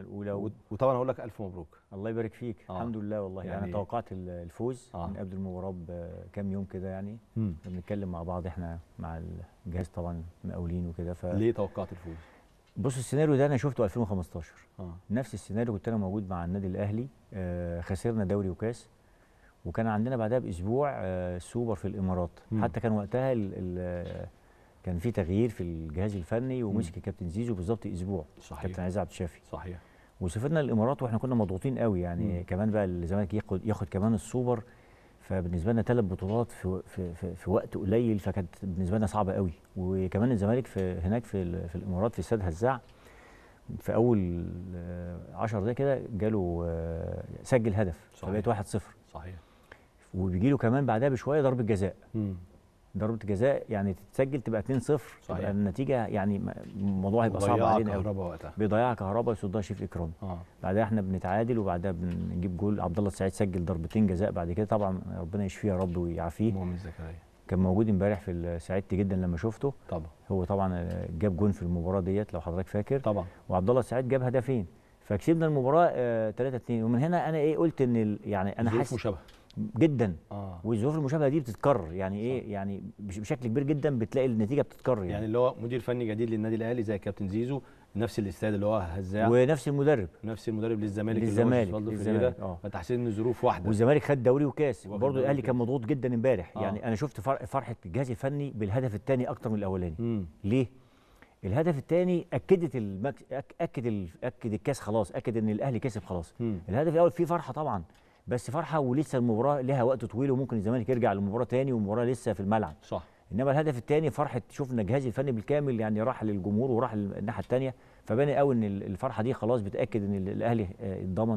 المرحله الاولى وطبعا اقول لك الف مبروك الله يبارك فيك آه. الحمد لله والله يعني, يعني توقعت الفوز آه. من قبل المباراه بكام يوم كده يعني بنتكلم مع بعض احنا مع الجهاز طبعا مقاولين وكده ف ليه توقعت الفوز بص السيناريو ده انا شفته 2015 آه. نفس السيناريو كنت انا موجود مع النادي الاهلي آه خسرنا دوري وكاس وكان عندنا بعدها باسبوع آه سوبر في الامارات م. حتى كان وقتها الـ الـ كان في تغيير في الجهاز الفني ومسك الكابتن زيزو بالظبط اسبوع صحيح كابتن عايز عبد الشافي صحيح وسافرنا الامارات واحنا كنا مضغوطين قوي يعني مم. كمان بقى الزمالك ياخد ياخد كمان السوبر فبالنسبه لنا ثلاث بطولات في, في, في, في وقت قليل فكانت بالنسبه لنا صعبه قوي وكمان الزمالك في هناك في, في الامارات في استاد هزاع في اول 10 آه، دقايق كده جاله آه، سجل هدف فبقت 1-0 صحيح وبيجي له كمان بعدها بشويه ضربه جزاء ضربه جزاء يعني تتسجل تبقى 2-0 صحيح. النتيجه يعني الموضوع هيبقى صعب علينا كهربا وقتها بيضيعها كهربا يصدها شريف اكرامي آه. بعدها احنا بنتعادل وبعدها بنجيب جول عبد الله السعيد سجل ضربتين جزاء بعد كده طبعا ربنا يشفيه يا رب ويعافيه مؤمن زكريا كان موجود امبارح في سعدت جدا لما شفته طبعا هو طبعا جاب جون في المباراه ديت لو حضرتك فاكر طبعا وعبد الله السعيد جاب هدفين فكسبنا المباراه 3 آه، 2 ومن هنا انا ايه قلت ان يعني انا حاسس مشابهه جدا آه. والظروف المشابهه دي بتتكرر يعني إيه؟ صح. ايه يعني بشكل كبير جدا بتلاقي النتيجه بتتكرر يعني, يعني اللي هو مدير فني جديد للنادي الاهلي زي كابتن زيزو نفس الاستاد اللي هو هزاع ونفس المدرب نفس المدرب للزمالك للزمالك للزمالك اه فتحسين ان ظروف واحده والزمالك خد دوري وكاس برضه الاهلي كان مضغوط جدا امبارح آه. يعني انا شفت فرحه الجهاز الفني بالهدف الثاني اكتر من الاولاني م. ليه؟ الهدف الثاني اكدت المك... اكد ال... اكد الكاس خلاص اكد ان الاهلي كسب خلاص م. الهدف الاول فيه فرحه طبعا بس فرحه ولسه المباراه لها وقت طويل وممكن الزمالك يرجع للمباراه تاني والمباراه لسه في الملعب صح انما الهدف الثاني فرحه شفنا الجهاز الفني بالكامل يعني راح للجمهور وراح للناحيه الثانيه فبان قوي ان الفرحه دي خلاص بتاكد ان الاهلي اتضمن آه،